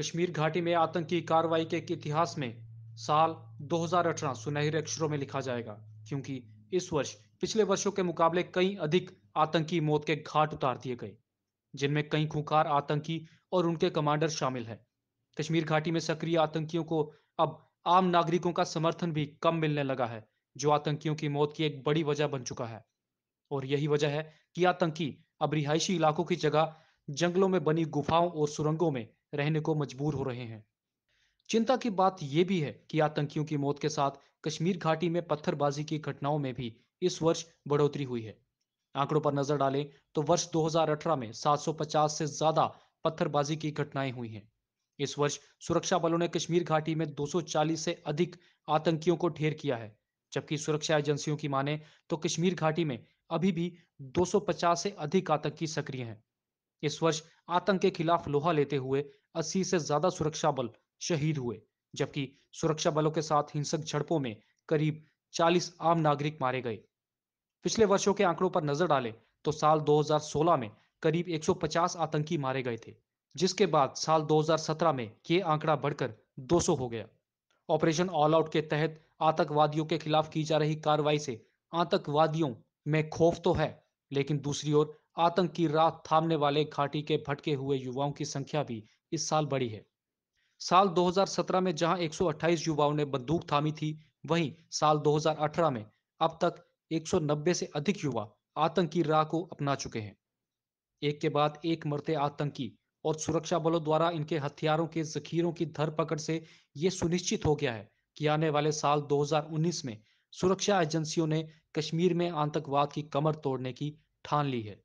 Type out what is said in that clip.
कश्मीर घाटी में आतंकी कार्रवाई के इतिहास में साल 2018 सुनहरे अक्षरों में लिखा जाएगा क्योंकि इस वर्ष पिछले वर्षों के मुकाबले कई अधिक आतंकी मौत के घाट उतार दिए गए जिनमें कई खूंखार आतंकी और उनके कमांडर शामिल हैं कश्मीर घाटी में सक्रिय आतंकियों को अब आम नागरिकों का समर्थन भी कम मिलने लगा है जो आतंकियों की मौत की एक बड़ी वजह बन चुका है और यही वजह है कि आतंकी अब रिहायशी इलाकों की जगह जंगलों में बनी गुफाओं और सुरंगों में रहने को मजबूर हो रहे हैं चिंता की बात यह भी है कि आतंकियों की मौत के साथ कश्मीर घाटी में पत्थरबाजी की घटनाओं में भी इस वर्ष बढ़ोतरी हुई है आंकड़ों पर नजर डालें तो वर्ष 2018 में 750 से ज्यादा पत्थरबाजी की घटनाएं हुई हैं इस वर्ष सुरक्षा बलों ने कश्मीर घाटी में 240 से अधिक आतंकियों को ढेर किया है जबकि सुरक्षा एजेंसियों की माने तो कश्मीर घाटी में अभी भी 250 से अधिक आतंकी सक्रिय हैं इस वर्ष आतंक के खिलाफ लोहा लेते हुए 80 से ज्यादा सुरक्षा बल शहीद हुए जबकि सुरक्षा बलों के साथ हिंसक झड़पों में करीब 40 आम नागरिक मारे गए पिछले वर्षों के आंकड़ों पर नजर डालें तो साल 2016 में करीब 150 आतंकी मारे गए थे जिसके बाद साल 2017 में ये आंकड़ा बढ़कर 200 हो गया ऑपरेशन ऑल आउट के तहत आतंकवादियों के खिलाफ की जा रही कार्रवाई से आतंकवादियों में खौफ तो है लेकिन दूसरी ओर आतंक की रात थामने वाले घाटी के भटके हुए युवाओं की संख्या भी इस साल बढ़ी है साल 2017 में जहां 128 युवाओं ने बंदूक थामी थी वहीं साल 2018 में अब तक 190 से अधिक युवा आतंकी राह को अपना चुके हैं एक के बाद एक मरते आतंकी और सुरक्षा बलों द्वारा इनके हथियारों के जखीरों की धरपकड़ से ये सुनिश्चित हो गया है कि आने वाले साल 2019 में सुरक्षा एजेंसियों ने कश्मीर में आतंकवाद की कमर तोड़ने की ठान ली है